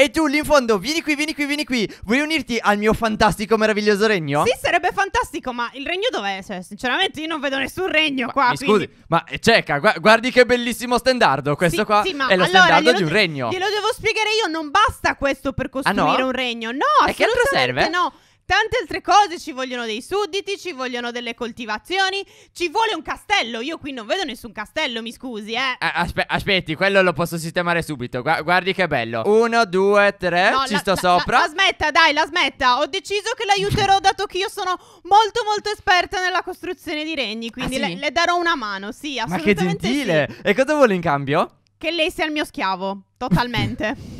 E tu lì in fondo, vieni qui, vieni qui, vieni qui. Vuoi unirti al mio fantastico, meraviglioso regno? Sì, sarebbe fantastico, ma il regno dov'è? Cioè, sinceramente io non vedo nessun regno ma, qua. Mi quindi... scusi, ma eh, cerca, gu guardi che bellissimo standardo. Questo sì, qua sì, è lo allora, standardo di un regno. Glielo devo spiegare io, non basta questo per costruire ah, no? un regno. No, e che altro serve? No tante altre cose, ci vogliono dei sudditi, ci vogliono delle coltivazioni, ci vuole un castello. Io qui non vedo nessun castello, mi scusi, eh. eh aspe aspetti, quello lo posso sistemare subito. Gua guardi che bello. Uno, due, tre, no, ci la, sto la, sopra. La, la, smetta, dai, la smetta. Ho deciso che l'aiuterò dato che io sono molto molto esperta nella costruzione di regni, quindi ah, sì? le, le, darò una mano, sì, assolutamente. Ma che gentile! Sì. E cosa vuole in cambio? Che lei sia il mio schiavo, totalmente.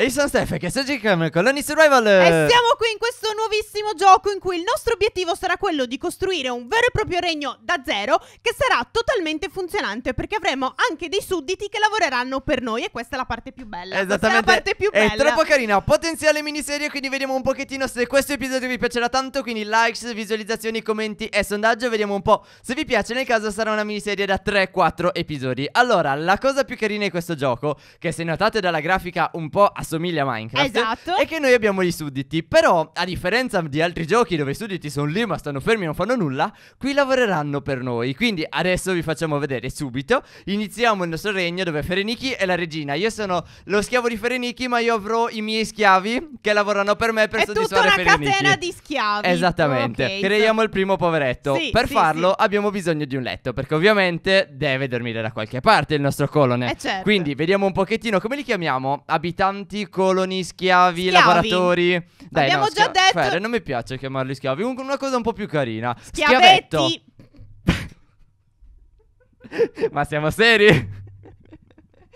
E io sono Steph, che sto giocando con Lonnie Survival E siamo qui in questo nuovissimo gioco in cui il nostro obiettivo sarà quello di costruire un vero e proprio regno da zero Che sarà totalmente funzionante perché avremo anche dei sudditi che lavoreranno per noi E questa è la parte più bella Esattamente Questa è la parte più bella È troppo carina, potenziale miniserie quindi vediamo un pochettino se questo episodio vi piacerà tanto Quindi likes, visualizzazioni, commenti e sondaggio Vediamo un po' se vi piace, nel caso sarà una miniserie da 3-4 episodi Allora, la cosa più carina di questo gioco Che se notate dalla grafica un po' assolutamente assomiglia a Minecraft. Esatto. E che noi abbiamo gli sudditi. Però, a differenza di altri giochi dove i sudditi sono lì ma stanno fermi e non fanno nulla, qui lavoreranno per noi. Quindi adesso vi facciamo vedere subito. Iniziamo il nostro regno dove Fereniki è la regina. Io sono lo schiavo di Fereniki, ma io avrò i miei schiavi che lavorano per me per è soddisfare Fereniki. È tutta una catena di schiavi. Esattamente. Okay. Creiamo il primo poveretto. Sì, per sì, farlo sì. abbiamo bisogno di un letto, perché ovviamente deve dormire da qualche parte il nostro colone. Eh certo. Quindi vediamo un pochettino come li chiamiamo abitanti servi, coloni, schiavi, Schiavi. lavoratori. Dai, Abbiamo no, già schia- detto- Ferre, non mi piace chiamarli schiavi. Un- Una cosa un po' più carina. Schiavetto. Schiavetti. Ma siamo seri?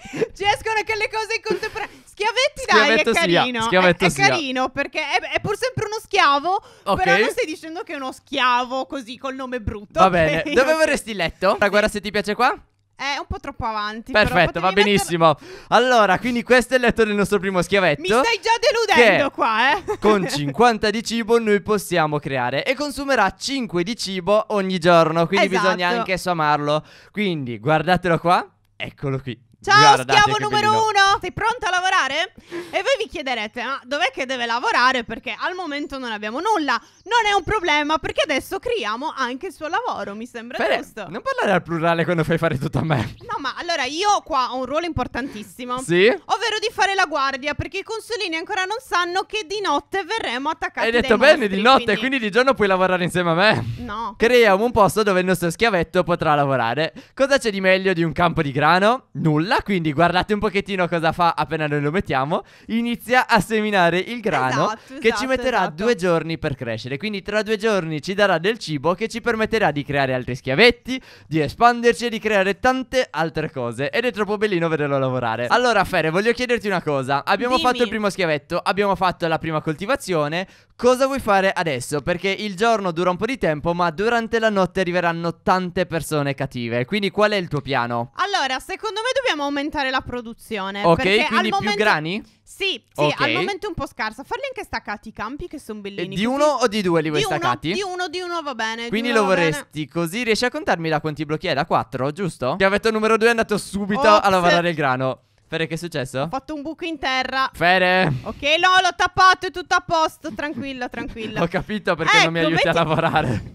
Ci escono anche le cose in contemporanea. Schiavetti, Schiavetto dai, è carino. schiavetto è, è carino perché è, è pur sempre uno schiavo. Ok. Però non stai dicendo che è uno schiavo così col nome brutto. Va bene. Dove vorresti letto? Guarda, guarda se ti piace qua. È un po' troppo avanti. Perfetto, va mettere... benissimo. Allora, quindi questo è il letto del nostro primo schiavetto. Mi stai già deludendo qua, eh. con 50 di cibo noi possiamo creare e consumerà 5 di cibo ogni giorno, quindi esatto. bisogna anche sommarlo. Quindi guardatelo qua, eccolo qui. Ciao, Guarda, schiavo numero uno, sei pronto a lavorare? E voi vi chiederete, ma dov'è che deve lavorare? Perché al momento non abbiamo nulla. Non è un problema, perché adesso creiamo anche il suo lavoro, mi sembra Fede, giusto. Non parlare al plurale quando fai fare tutto a me. No, ma allora io qua ho un ruolo importantissimo. Sì. Ovvero di fare la guardia, perché i consolini ancora non sanno che di notte verremo attaccati. Hai detto bene mostri, di notte, quindi... quindi... di giorno puoi lavorare insieme a me. No. Creiamo un posto dove il nostro schiavetto potrà lavorare. Cosa c'è di meglio di un campo di grano? Nulla, quindi guardate un pochettino cosa fa appena noi lo mettiamo. Inizia a seminare il grano esatto, che ci esatto, metterà esatto. due giorni per crescere. Quindi tra due giorni ci darà del cibo che ci permetterà di creare altri schiavetti, di espanderci e di creare tante altre altre cose ed è troppo bellino vederlo lavorare. Allora, Fere, voglio chiederti una cosa. Abbiamo Dimmi. fatto il primo schiavetto, abbiamo fatto la prima coltivazione. Cosa vuoi fare adesso? Perché il giorno dura un po' di tempo, ma durante la notte arriveranno tante persone cattive. Quindi qual è il tuo piano? Allora, secondo me dobbiamo aumentare la produzione. Ok, perché quindi più momento... grani? Sì, sì, okay. al momento è un po' scarsa. Farli anche staccati i campi che sono bellini. Di così... uno o di due li vuoi di staccati? Uno, di uno, di uno va bene. Quindi lo vorresti bene. così. Riesci a contarmi da quanti blocchi è? Da quattro, giusto? Chiavetto numero due è andato subito Ops. Oh, a lavorare il grano. Fede, che è successo? Ho fatto un buco in terra. Fede. Ok, no, l'ho tappato, è tutto a posto. Tranquillo, tranquillo. ho capito perché ecco, non mi ecco, aiuti metti... a lavorare.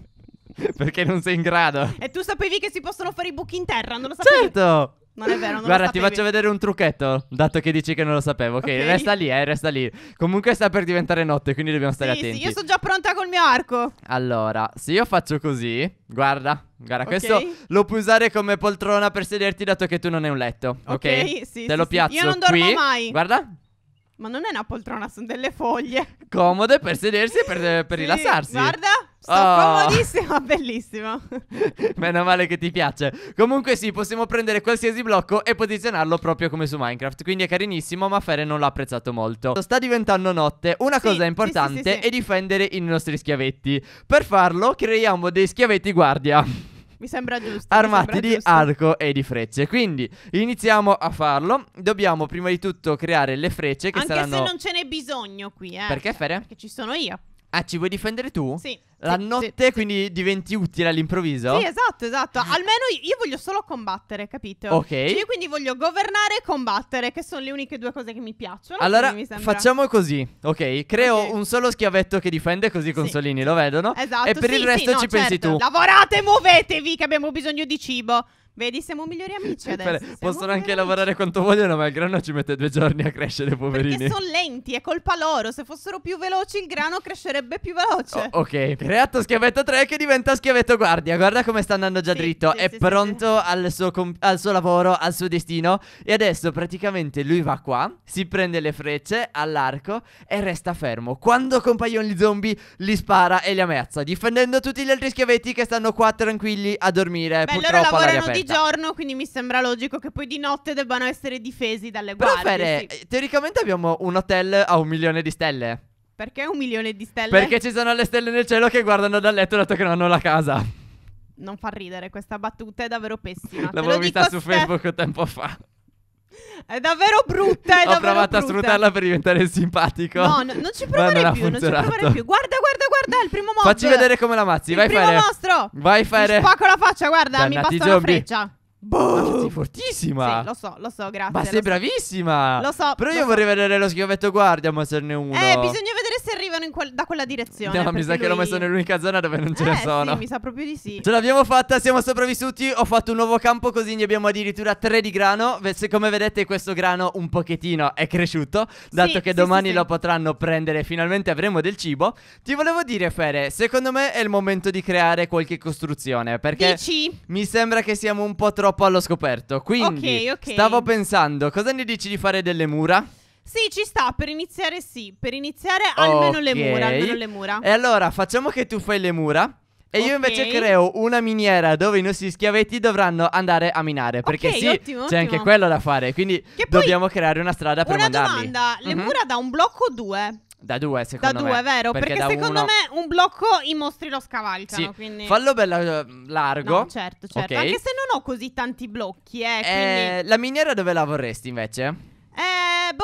perché non sei in grado. E tu sapevi che si possono fare i buchi in terra, non lo sapevi? Certo. Non è vero, non Guarda, ti faccio vedere un trucchetto, dato che dici che non lo sapevo. Ok, okay. resta lì, eh, resta lì. Comunque sta per diventare notte, quindi dobbiamo stare sì, attenti. Sì, io sono già pronta col mio arco. Allora, se io faccio così, guarda, guarda, okay. questo lo puoi usare come poltrona per sederti, dato che tu non hai un letto. Ok, okay? sì. Te sì, lo piazzo Io non dormo qui. mai. Guarda. Ma non è una poltrona, sono delle foglie. Comode per sedersi e per, per rilassarsi. Guarda. Sto oh. comodissimo, bellissimo. Meno male che ti piace. Comunque sì, possiamo prendere qualsiasi blocco e posizionarlo proprio come su Minecraft. Quindi è carinissimo, ma Fere non l'ha apprezzato molto. Sta diventando notte. Una sì, cosa importante sì, sì, è difendere i nostri schiavetti. Per farlo, creiamo dei schiavetti guardia. Mi sembra giusto. Armati sembra di giusto. arco e di frecce. Quindi iniziamo a farlo. Dobbiamo prima di tutto creare le frecce che Anche saranno. Anche se non ce n'è bisogno qui, eh. Perché, Fere? Perché ci sono io. Ah, ci vuoi difendere tu? Sì. La sì, notte sì, quindi sì. diventi utile all'improvviso? Sì, esatto, esatto. Almeno io, io voglio solo combattere, capito? Ok. Cioè io quindi voglio governare e combattere, che sono le uniche due cose che mi piacciono. Allora, mi facciamo così, ok? Creo okay. un solo schiavetto che difende così i consolini lo vedono. Esatto. E per il resto no, ci certo. pensi tu. Lavorate, muovetevi, che abbiamo bisogno di cibo. Vedi, siamo migliori amici adesso. Siamo possono anche lavorare amici. quanto vogliono, ma il grano ci mette due giorni a crescere, poverini. Perché sono lenti, è colpa loro. Se fossero più veloci, il grano crescerebbe più veloce. Oh, ok, creato schiavetto 3 che diventa schiavetto guardia. Guarda come sta andando già sì, dritto. Sì, è sì, pronto al suo, al, suo lavoro, al suo destino. E adesso praticamente lui va qua, si prende le frecce all'arco e resta fermo. Quando compaiono gli zombie, li spara e li ammazza, difendendo tutti gli altri schiavetti che stanno qua tranquilli a dormire. Beh, purtroppo all'aria aperta. Esatto. giorno, quindi mi sembra logico che poi di notte debbano essere difesi dalle Però guardie. Fere, sì. teoricamente abbiamo un hotel a un milione di stelle. Perché un milione di stelle? Perché ci sono le stelle nel cielo che guardano dal letto dato che non hanno la casa. Non fa ridere questa battuta, è davvero pessima. L'avevo vista su Steph... Facebook tempo fa. È davvero brutta. È Ho davvero provato brutta. a sfruttarla per diventare simpatico. No, no non ci provare non più. Non ci provare più. Guarda, guarda, guarda il primo mostro. Facci vedere come la mazzi. Il vai primo fare. mostro. Vai fare. Mi spacco la faccia, guarda. Dannati mi basta zombie. una freccia. Boh. Sei fortissima. Sì, lo so, lo so, grazie. Ma sei bravissima. So. Lo so. Però io vorrei vedere lo schiavetto guardia, ma se ne uno. Eh, bisogna vedere se arrivano quel, da quella direzione. No, mi sa lui... che l'ho messo nell'unica zona dove non ce eh, ne sono. Sì, mi sa proprio di sì. Ce l'abbiamo fatta, siamo sopravvissuti. Ho fatto un nuovo campo così ne abbiamo addirittura tre di grano. Se come vedete questo grano un pochettino è cresciuto, dato sì, che sì, domani lo potranno prendere, finalmente avremo del cibo. Ti volevo dire, Fere, secondo me è il momento di creare qualche costruzione, perché dici? mi sembra che siamo un po' troppo allo scoperto. Quindi okay, okay. stavo pensando, cosa ne dici di fare delle mura? Sì, ci sta, per iniziare sì, per iniziare almeno okay. le mura, almeno le mura. E allora, facciamo che tu fai le mura. E okay. io invece creo una miniera dove i nostri schiavetti dovranno andare a minare. Perché okay, sì, ottimo, c'è ottimo. anche quello da fare. Quindi poi, dobbiamo creare una strada per una mandarli. Una domanda, le mm-hmm. mura da un blocco o due? Da due, secondo me. Da due, vero? Perché, perché secondo uno... me un blocco i mostri lo scavalcano. Sì. Quindi... Fallo bello eh, largo. No, certo, certo. Okay. Anche se non ho così tanti blocchi, eh. eh quindi... La miniera dove la vorresti invece?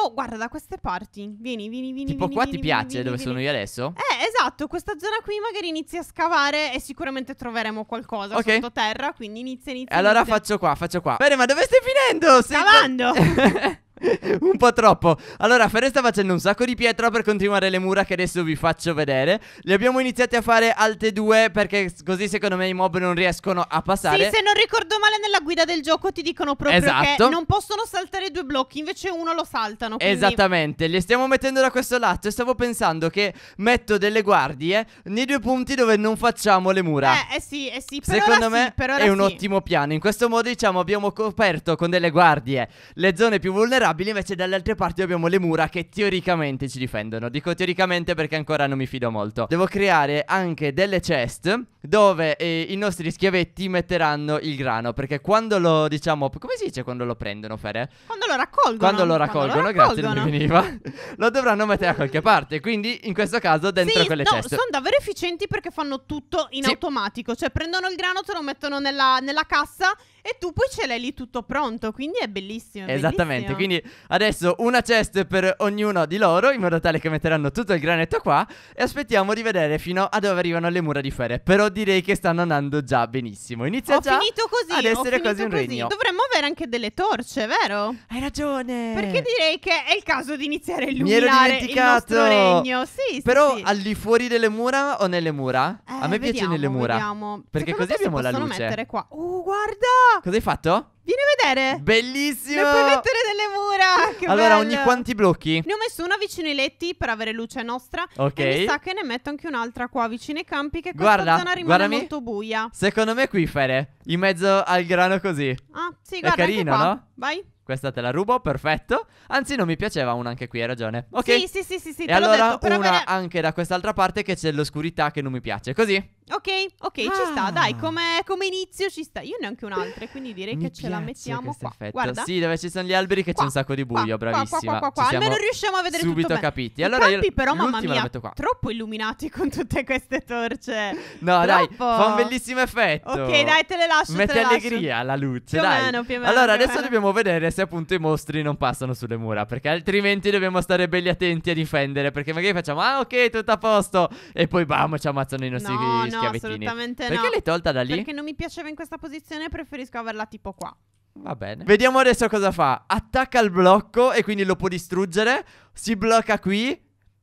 boh, guarda da queste parti. Vieni, vieni, vieni. Tipo, vieni, qua vieni, ti piace vieni, dove sono io adesso? Eh, esatto. Questa zona qui magari inizi a scavare e sicuramente troveremo qualcosa okay. sotterra. Quindi inizia, inizia. E allora inizia. faccio qua, faccio qua. Bene, ma dove stai finendo? Scavando. un po' troppo. Allora, Ferre sta facendo un sacco di pietra per continuare le mura che adesso vi faccio vedere. Le abbiamo iniziate a fare alte due perché così secondo me i mob non riescono a passare. Sì, se non ricordo male nella guida del gioco ti dicono proprio esatto. che non possono saltare due blocchi, invece uno lo saltano. Quindi... Esattamente, le stiamo mettendo da questo lato e stavo pensando che metto delle guardie nei due punti dove non facciamo le mura. Eh, eh sì, eh sì, per Secondo me sì, è un sì. ottimo piano. In questo modo diciamo abbiamo coperto con delle guardie le zone più vulnerabili stabili, invece dalle altre parti abbiamo le mura che teoricamente ci difendono. Dico teoricamente perché ancora non mi fido molto. Devo creare anche delle chest dove eh, i nostri schiavetti metteranno il grano, perché quando lo, diciamo, come si dice quando lo prendono, Fere? Quando lo raccolgono. Quando lo raccolgono, quando lo raccolgono grazie, raccolgono. non mi veniva. lo dovranno mettere da qualche parte, quindi in questo caso dentro sì, quelle no, chest. sono davvero efficienti perché fanno tutto in sì. automatico, cioè prendono il grano, te lo mettono nella, nella cassa e tu poi ce l'hai lì tutto pronto, quindi è bellissimo. Esattamente, bellissimo. quindi adesso una chest per ognuno di loro, in modo tale che metteranno tutto il granetto qua e aspettiamo di vedere fino a dove arrivano le mura di fere. Però direi che stanno andando già benissimo. Inizia ho già finito così, ad essere quasi un regno. Dovremmo avere anche delle torce, vero? Hai ragione. Perché direi che è il caso di iniziare a illuminare il nostro regno. Sì, sì Però sì. al di fuori delle mura o nelle mura? Eh, a me vediamo, piace nelle mura. Vediamo. Perché Secondo così abbiamo la luce. Mettere qua. Oh, guarda! Cosa hai fatto? Vieni a vedere. Bellissimo. Le puoi mettere delle mura. Che allora, bello. ogni quanti blocchi? Ne ho messo una vicino ai letti per avere luce nostra. Ok. E mi sa che ne metto anche un'altra qua vicino ai campi che guarda, zona rimane guardami. molto buia. Secondo me qui Fede in mezzo al grano così. Ah, sì, guarda. È carino, no? Vai. Questa te la rubo, perfetto. Anzi, non mi piaceva una anche qui, hai ragione. Ok. Sì, sì, sì, sì, sì E allora detto, una avere... anche da quest'altra parte che c'è l'oscurità che non mi piace. Così. Ok, ok, ah. ci sta, ah. dai, come, come, inizio ci sta. Io neanche un'altra, quindi direi Mi che ce la mettiamo qua. Guarda. Sì, dove ci sono gli alberi che qua, c'è un sacco di buio, qua, bravissima. Qua, qua, Almeno riusciamo a vedere subito tutto capiti. Bene. Allora I campi, io, però, mamma mia, troppo illuminati con tutte queste torce. No, troppo. dai, fa un bellissimo effetto. Ok, dai, te le lascio, Mette allegria la luce, più dai. Meno, più meno, allora, più adesso meno. dobbiamo vedere se appunto i mostri non passano sulle mura, perché altrimenti dobbiamo stare belli attenti a difendere, perché magari facciamo "Ah, ok, tutto a posto" e poi bam, ci ammazzano i nostri no, schiavettini. assolutamente Perché no. Perché l'hai tolta da lì? Perché non mi piaceva in questa posizione, preferisco averla tipo qua. Va bene. Vediamo adesso cosa fa. Attacca il blocco e quindi lo può distruggere. Si blocca qui.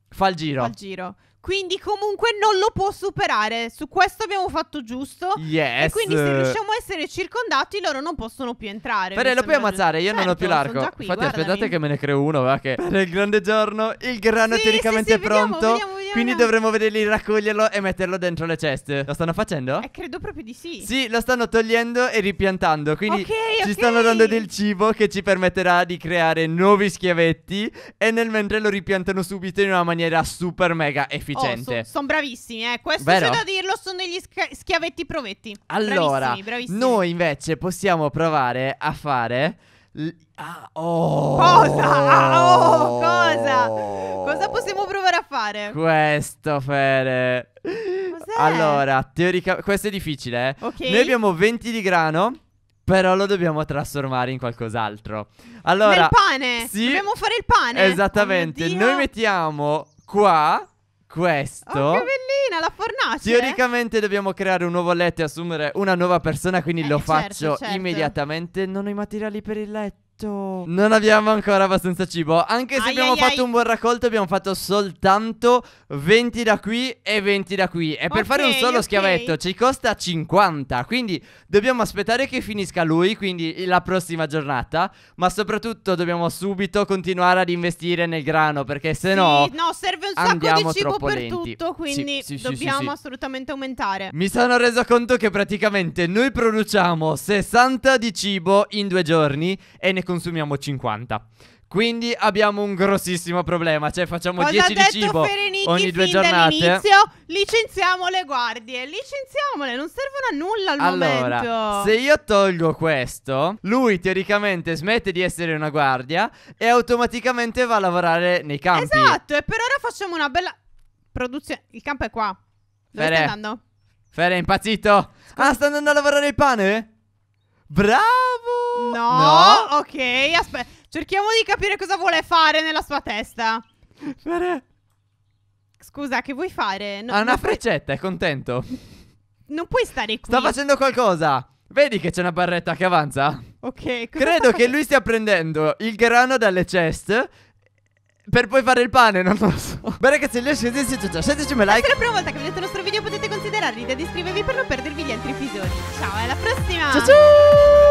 Fa il giro. Fa il giro. Quindi comunque non lo può superare. Su questo abbiamo fatto giusto. Yes. E quindi se riusciamo a essere circondati, loro non possono più entrare. Però lo puoi ammazzare, io certo, non ho più l'arco. Certo, qui, Infatti, guardami. aspettate che me ne creo uno, va che. Per il grande giorno, il grano sì, teoricamente sì, sì, è pronto. Vediamo, vediamo, vediamo. Quindi dovremmo vederli raccoglierlo e metterlo dentro le ceste. Lo stanno facendo? Eh, credo proprio di sì. Sì, lo stanno togliendo e ripiantando. Quindi okay, ci okay. stanno dando del cibo che ci permetterà di creare nuovi schiavetti. E nel mentre lo ripiantano subito in una maniera super mega oh, efficiente. Oh, sono son bravissimi, eh. Questo Vero? c'è da dirlo, sono degli schiavetti provetti. Allora, bravissimi, bravissimi. noi invece possiamo provare a fare Ah, oh. Cosa? Ah, oh, cosa? Cosa possiamo provare a fare? Questo, Fere. Allora, teoricamente... Questo è difficile, eh? Ok. Noi abbiamo 20 di grano. Però lo dobbiamo trasformare in qualcos'altro. Allora, Nel pane! Sì, dobbiamo fare il pane! Esattamente. Oh, Noi mettiamo qua questo. Oh, che bellina la fornace! Teoricamente dobbiamo creare un nuovo letto e assumere una nuova persona, quindi eh, lo certo, faccio certo. immediatamente. Non ho i materiali per il letto. Esatto. Non abbiamo ancora abbastanza cibo. Anche se ai abbiamo ai fatto ai. un buon raccolto, abbiamo fatto soltanto 20 da qui e 20 da qui. E per okay, fare un solo okay. schiavetto ci costa 50. Quindi dobbiamo aspettare che finisca lui, quindi la prossima giornata. Ma soprattutto dobbiamo subito continuare ad investire nel grano. Perché se sì, no. No, serve un sacco di cibo per lenti. tutto. Quindi sì, sì, dobbiamo assolutamente aumentare. Mi sono reso conto che praticamente noi produciamo 60 di cibo in due giorni e ne consumiamo 50. Quindi abbiamo un grossissimo problema. Cioè, facciamo Cosa 10 di cibo Ferenicchi ogni due giornate. Dall'inizio, licenziamo le guardie. Licenziamole, non servono a nulla al allora, momento. Se io tolgo questo, lui teoricamente smette di essere una guardia e automaticamente va a lavorare nei campi. Esatto, e per ora facciamo una bella produzione. Il campo è qua. Dove Fere. stai andando? Fere è impazzito. Ah, Scusa. Ah, sta andando a lavorare il pane? Bravo! No! no! Ok, aspetta. Cerchiamo di capire cosa vuole fare nella sua testa. Fare... Scusa, che vuoi fare? No, ha ah, una freccetta, è contento. Non puoi stare qui. Sta facendo qualcosa. Vedi che c'è una barretta che avanza? Ok. Cosa Credo che lui stia prendendo il grano dalle chest. Per poi fare il pane, non lo so. Beh ragazzi, io siete ciao. Sentici setticimi like. Se è la prima volta che vedete il nostro video potete considerarvi di iscrivervi per non perdervi gli altri episodi. Ciao, alla prossima! Ciao ciao!